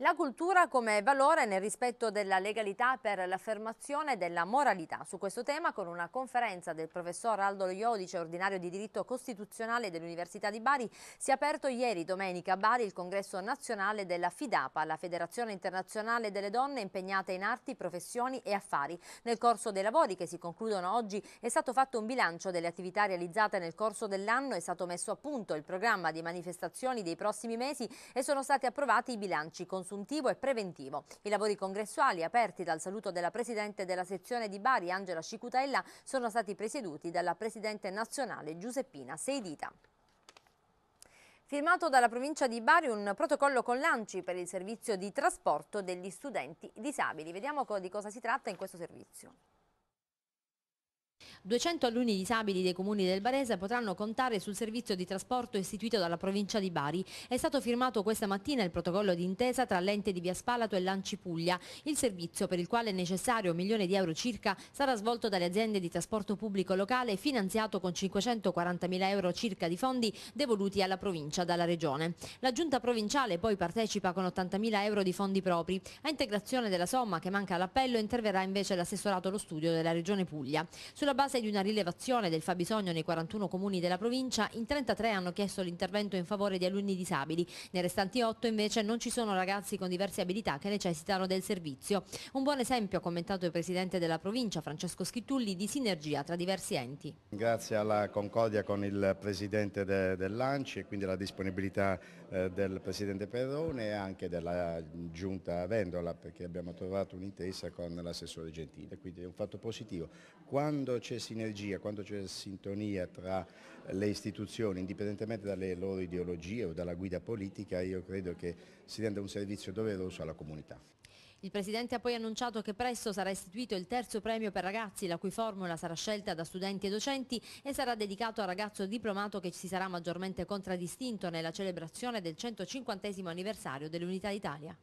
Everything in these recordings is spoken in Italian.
La cultura come valore nel rispetto della legalità per l'affermazione della moralità. Su questo tema con una conferenza del professor Aldo Iodice, ordinario di diritto costituzionale dell'Università di Bari, si è aperto ieri domenica a Bari il congresso nazionale della FIDAPA, la Federazione Internazionale delle Donne impegnate in arti, professioni e affari. Nel corso dei lavori che si concludono oggi è stato fatto un bilancio delle attività realizzate nel corso dell'anno, è stato messo a punto il programma di manifestazioni dei prossimi mesi e sono stati approvati i bilanci consultivi consuntivo e preventivo. I lavori congressuali aperti dal saluto della Presidente della sezione di Bari, Angela Cicutella, sono stati presieduti dalla Presidente nazionale Giuseppina Seidita. Firmato dalla provincia di Bari un protocollo con l'ANCI per il servizio di trasporto degli studenti disabili. Vediamo di cosa si tratta in questo servizio. 200 alunni disabili dei comuni del Barese potranno contare sul servizio di trasporto istituito dalla provincia di Bari. È stato firmato questa mattina il protocollo d'intesa tra l'ente di Via Spalato e Lanci Puglia. Il servizio, per il quale è necessario un milione di euro circa, sarà svolto dalle aziende di trasporto pubblico locale finanziato con 540 mila euro circa di fondi devoluti alla provincia dalla regione. La giunta provinciale poi partecipa con 80 mila euro di fondi propri. A integrazione della somma che manca all'appello interverrà invece l'assessorato allo studio della regione Puglia. Sulla base base di una rilevazione del fabbisogno nei 41 comuni della provincia, in 33 hanno chiesto l'intervento in favore di alunni disabili. Nei restanti 8 invece non ci sono ragazzi con diverse abilità che necessitano del servizio. Un buon esempio, ha commentato il presidente della provincia, Francesco Schittulli, di sinergia tra diversi enti. Grazie alla concordia con il presidente de, dell'ANCI e quindi alla disponibilità eh, del presidente Perrone e anche della giunta Vendola perché abbiamo trovato un'intesa con l'assessore Gentile, quindi è un fatto positivo. Quando c'è c'è sinergia, quando c'è sintonia tra le istituzioni, indipendentemente dalle loro ideologie o dalla guida politica, io credo che si renda un servizio doveroso alla comunità. Il Presidente ha poi annunciato che presto sarà istituito il terzo premio per ragazzi, la cui formula sarà scelta da studenti e docenti e sarà dedicato al ragazzo diplomato che si sarà maggiormente contraddistinto nella celebrazione del 150 anniversario dell'Unità d'Italia.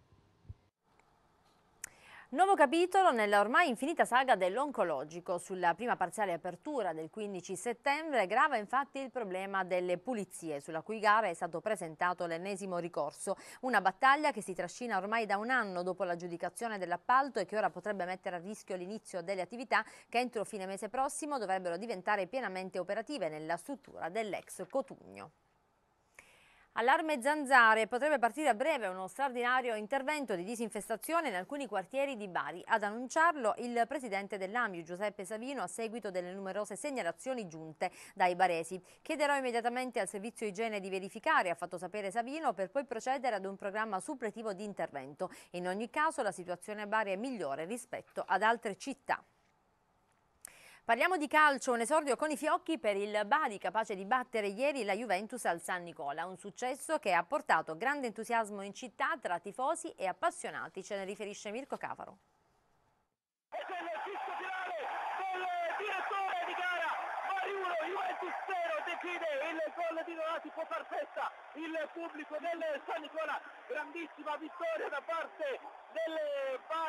Nuovo capitolo nella ormai infinita saga dell'oncologico. Sulla prima parziale apertura del 15 settembre grava infatti il problema delle pulizie, sulla cui gara è stato presentato l'ennesimo ricorso. Una battaglia che si trascina ormai da un anno dopo l'aggiudicazione dell'appalto e che ora potrebbe mettere a rischio l'inizio delle attività che entro fine mese prossimo dovrebbero diventare pienamente operative nella struttura dell'ex Cotugno. Allarme zanzare, potrebbe partire a breve uno straordinario intervento di disinfestazione in alcuni quartieri di Bari. Ad annunciarlo il presidente dell'AMIU Giuseppe Savino a seguito delle numerose segnalazioni giunte dai baresi. Chiederò immediatamente al servizio igiene di verificare, ha fatto sapere Savino, per poi procedere ad un programma suppletivo di intervento. In ogni caso la situazione a Bari è migliore rispetto ad altre città. Parliamo di calcio, un esordio con i fiocchi per il Bari, capace di battere ieri la Juventus al San Nicola, un successo che ha portato grande entusiasmo in città tra tifosi e appassionati, ce ne riferisce Mirko Cavaro. di Donati può far festa il pubblico del San Nicola grandissima vittoria da parte del Bar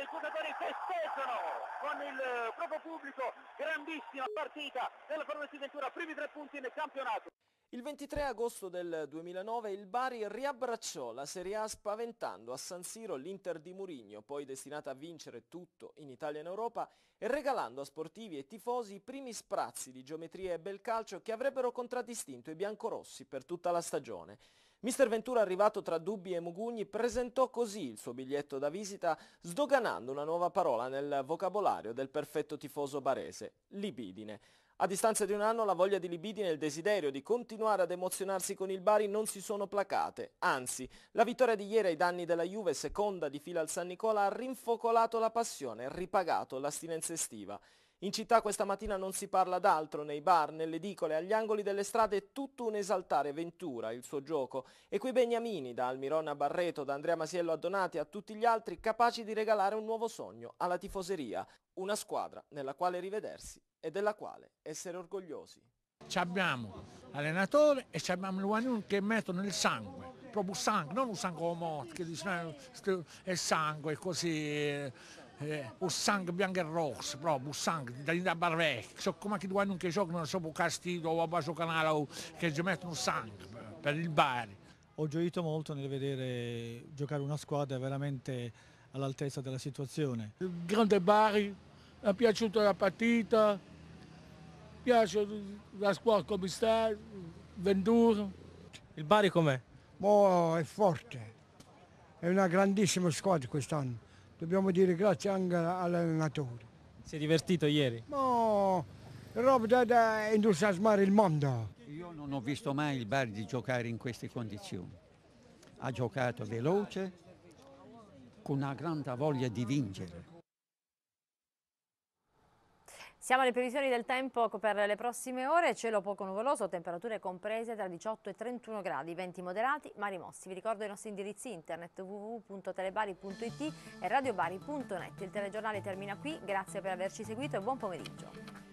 i giocatori festeggiano con il eh, proprio pubblico grandissima partita della Formesi Ventura, primi tre punti nel campionato. Il 23 agosto del 2009 il Bari riabbracciò la Serie A spaventando a San Siro l'Inter di Murigno, poi destinata a vincere tutto in Italia e in Europa, e regalando a sportivi e tifosi i primi sprazzi di geometria e bel calcio che avrebbero contraddistinto i biancorossi per tutta la stagione. Mister Ventura arrivato tra dubbi e mugugni presentò così il suo biglietto da visita sdoganando una nuova parola nel vocabolario del perfetto tifoso barese, libidine. A distanza di un anno la voglia di libidine e il desiderio di continuare ad emozionarsi con il Bari non si sono placate, anzi la vittoria di ieri ai danni della Juve, seconda di fila al San Nicola, ha rinfocolato la passione e ripagato l'astinenza estiva. In città questa mattina non si parla d'altro, nei bar, nelle edicole, agli angoli delle strade è tutto un esaltare Ventura, il suo gioco, e quei beniamini, da Almirona a Barreto, da Andrea Masiello a Donati a tutti gli altri, capaci di regalare un nuovo sogno alla tifoseria, una squadra nella quale rivedersi e della quale essere orgogliosi. Ci abbiamo allenatore e ci abbiamo l'uanun che mettono il sangue, proprio sangue, non un sangue morto, che dice il sangue così eh, o sangue bianco e rosso, proprio, il sangue da, da barbecchio, so come chi quando che giocano sopra Castigo o a Canale che ci mettono sangue per il Bari. Ho gioito molto nel vedere giocare una squadra veramente all'altezza della situazione. Il grande Bari, mi è piaciuta la partita, mi piace la squadra come sta, Vendur. Il Bari com'è? Oh, è forte, è una grandissima squadra quest'anno dobbiamo dire grazie anche all'allenatore. Si è divertito ieri? No, roba da, da entusiasmare il mondo. Io non ho visto mai il Bari giocare in queste condizioni. Ha giocato veloce, con una grande voglia di vincere siamo alle previsioni del tempo per le prossime ore, cielo poco nuvoloso, temperature comprese tra 18 e 31 gradi, venti moderati, ma rimossi. Vi ricordo i nostri indirizzi internet www.telebari.it e radiobari.net. Il telegiornale termina qui, grazie per averci seguito e buon pomeriggio.